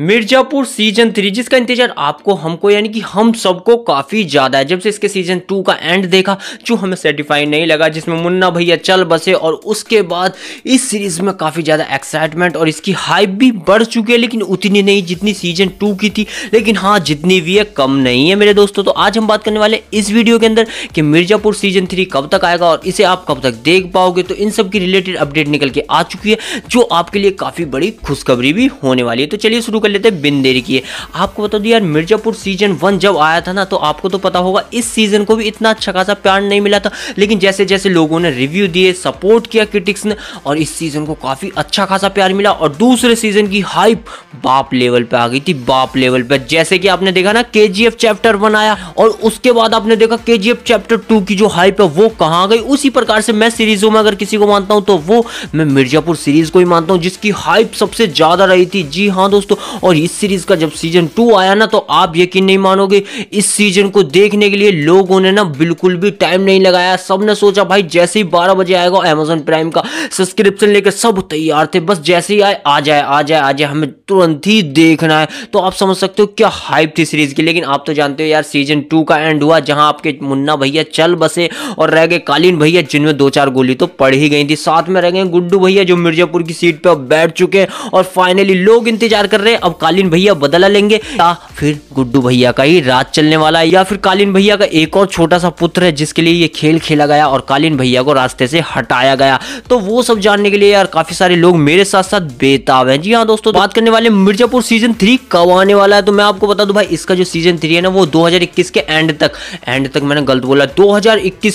Mirzapur season three जिसका इंतजार आपको हमको यानी कि हम सबको काफ़ी ज़्यादा है जब से इसके सीजन टू का एंड देखा जो हमें सेटिफाई नहीं लगा जिसमें मुन्ना भैया चल बसे और उसके बाद इस सीरीज़ में काफ़ी ज़्यादा एक्साइटमेंट और इसकी हाइप भी बढ़ चुकी है लेकिन उतनी नहीं जितनी सीजन टू की थी लेकिन हाँ जितनी भी है कम नहीं है मेरे दोस्तों तो आज हम बात करने वाले इस वीडियो के अंदर कि मिर्जापुर सीजन थ्री कब तक आएगा और इसे आप कब तक देख पाओगे तो इन सब की रिलेटेड अपडेट निकल के आ चुकी है जो आपके लिए काफ़ी बड़ी खुशखबरी भी होने वाली है तो चलिए शुरू कर लेते हैं बिंदेरी की किए आपको बता दो यार मिर्जापुर सीजन वन जब आया था ना तो आपको तो पता होगा इस सीजन को भी इतना अच्छा खासा प्यार नहीं मिला था लेकिन जैसे जैसे लोगों ने रिव्यू दिए सपोर्ट किया क्रिटिक्स ने और इस सीजन को काफ़ी अच्छा खासा प्यार मिला और दूसरे सीजन की हाइप बाप लेवल पे आ गई थी बाप लेवल पे जैसे कि आपने देखा ना के चैप्टर वन आया और उसके बाद आपने देखा के चैप्टर टू की जो हाइप है वो कहाँ गई उसी प्रकार से मैं सीरीजों में अगर किसी को मानता हूँ तो वो मैं मिर्जापुर सीरीज को ही मानता हूँ जिसकी हाइप सबसे ज़्यादा रही थी जी हाँ दोस्तों और इस सीरीज का जब सीजन टू आया ना तो आप यकीन नहीं मानोगे इस सीजन को देखने के लिए लोगों ने ना बिल्कुल भी टाइम नहीं लगाया सब ने सोचा भाई जैसे ही बारह बजे आएगा अमेजोन प्राइम का सब्सक्रिप्शन लेकर सब तैयार थे बस जैसे ही आए आ जाए आ जाए आ जाए हमें तुरंत ही देखना है तो आप समझ सकते हो क्या हाइप थी सीरीज की लेकिन आप तो जानते हो यार सीजन टू का एंड हुआ जहां आपके मुन्ना भैया चल बसे और रह गए कालीन भैया जिनमें दो चार गोली तो पड़ ही गई थी साथ में रह गए गुड्डू भैया जो मिर्जापुर की सीट पर बैठ चुके हैं और फाइनली लोग इंतजार कर रहे हैं अब कालीन भैया बदला लेंगे या फिर गुड्डू भैया का ही राज चलने वाला है या फिर कालीन भैया का एक और छोटा सा पुत्र है जिसके लिए ये खेल खेला गया और कालीन भैया को रास्ते से हटाया गया तो वो सब जानने के लिए यार काफी सारे लोग मेरे साथ साथ बेताब है जी हाँ दोस्तों बात करने वाले मिर्जापुर सीजन थ्री कब आने वाला है तो मैं आपको बता दू भाई इसका जो सीजन थ्री है ना वो दो के एंड तक एंड तक मैंने गलत बोला दो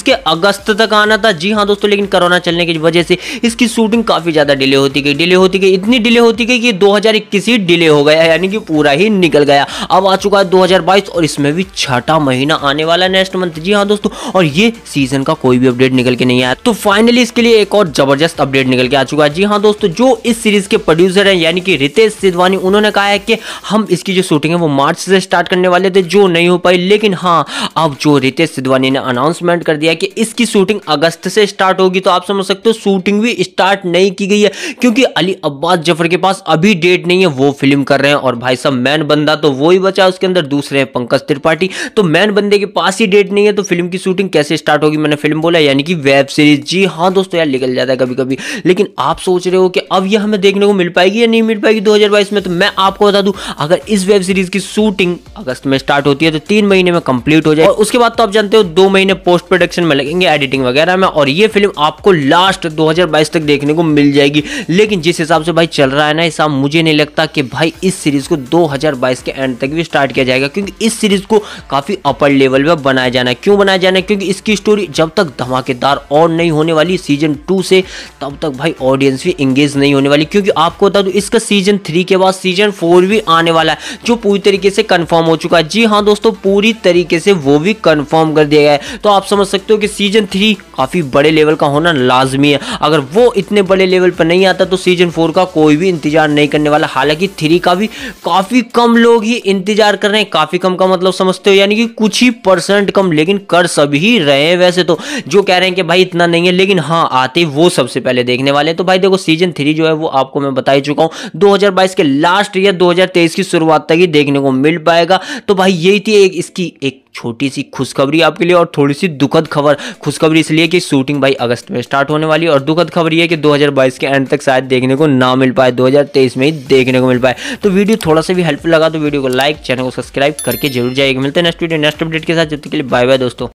के अगस्त तक आना था जी हाँ दोस्तों लेकिन कोरोना चलने की वजह से इसकी शूटिंग काफी ज्यादा डिले होती गई डिले होती गई इतनी डिले होती गई कि 2021 ही डिले हो गया यानी कि पूरा ही निकल गया अब आ चुका है 2022 और इसमें भी छठा महीना आने वाला है नेक्स्ट मंथ जी हाँ दोस्तों और ये सीजन का कोई भी अपडेट निकल के नहीं आया तो फाइनली इसके लिए एक और जबरदस्त अपडेट निकल के आ चुका है जी हाँ दोस्तों जो इस सीरीज के प्रोड्यूसर है यानी कि रितेश सिद्धवानी उन्होंने कहा है कि हम इसकी जो शूटिंग है वो मार्च से स्टार्ट करने वाले थे जो नहीं हो पाई लेकिन हाँ अब जो रितेश सिद्धवानी ने अनाउंसमेंट कर दिया कि इसकी शूटिंग अगस्त से स्टार्ट होगी तो आप समझ सकते हो शूटिंग भी स्टार्ट नहीं की गई है क्योंकि अली अब्बास जफर के पास अभी डेट नहीं है वो फिल्म बैटिंग कर रहे हैं और भाई साहब मैन बंदा तो वो ही बचा उसके अंदर दूसरे हैं पंकज त्रिपाठी तो मैन बंदे के पास ही डेट नहीं है तो फिल्म की शूटिंग कैसे स्टार्ट होगी मैंने फिल्म बोला यानी कि वेब सीरीज जी हाँ दोस्तों यार निकल जाता है कभी कभी लेकिन आप सोच रहे हो कि अब यह हमें देखने को मिल पाएगी या नहीं मिल पाएगी दो में तो मैं आपको बता दूँ अगर इस वेब सीरीज की शूटिंग अगस्त में स्टार्ट होती है तो तीन महीने में कंप्लीट हो जाए और उसके बाद तो आप जानते हो दो महीने पोस्ट प्रोडक्शन में लगेंगे एडिटिंग वगैरह में और ये फिल्म आपको लास्ट 2022 तक देखने को मिल जाएगी लेकिन जिस हिसाब से भाई चल रहा है ना हिसाब मुझे नहीं लगता कि भाई कि इस सीरीज़ को 2022 के एंड तक भी स्टार्ट किया जाएगा क्योंकि इस सीरीज़ को काफ़ी अपर लेवल पर बनाया जाना है क्यों बनाया जाना है क्योंकि इसकी स्टोरी जब तक धमाकेदार और नहीं होने वाली सीजन टू से तब तक भाई ऑडियंस भी इंगेज नहीं होने वाली क्योंकि आपको बता दू इसका सीजन थ्री के बाद सीजन फोर भी आने वाला है जो पूरी तरीके से कन्फर्म हो चुका है जी हाँ दोस्तों पूरी तरीके से वो भी कन्फर्म कर दिया गया है तो आप समझ सकते हो कि सीजन थ्री काफ़ी बड़े लेवल का होना लाजमी है अगर वो इतने बड़े लेवल पर नहीं आता तो सीजन फोर का कोई भी इंतजार नहीं करने वाला हालांकि थ्री का भी काफ़ी कम लोग ही इंतजार कर रहे हैं काफ़ी कम का मतलब समझते हो यानी कि कुछ ही परसेंट कम लेकिन कर सभी रहे हैं वैसे तो जो कह रहे हैं कि भाई इतना नहीं है लेकिन हाँ आते वो सबसे पहले देखने वाले हैं तो भाई देखो सीजन थ्री जो है वो आपको मैं बता ही चुका हूँ दो के लास्ट ईयर दो की शुरुआत तक ही देखने को मिल पाएगा तो भाई यही थी एक इसकी एक छोटी सी खुशखबरी आपके लिए और थोड़ी सी दुखद खबर खुशखबरी इसलिए कि शूटिंग भाई अगस्त में स्टार्ट होने वाली है और दुखद खबर यह कि 2022 के एंड तक शायद देखने को ना मिल पाए 2023 में ही देखने को मिल पाए तो वीडियो थोड़ा सा भी हेल्पफुल लगा तो वीडियो को लाइक चैनल को सब्सक्राइब करके जरूर जाएगा मिलते हैं नेक्स्ट वीडियो नेक्स्ट अपडेट के साथ जब तक के लिए बाय बाय दोस्तों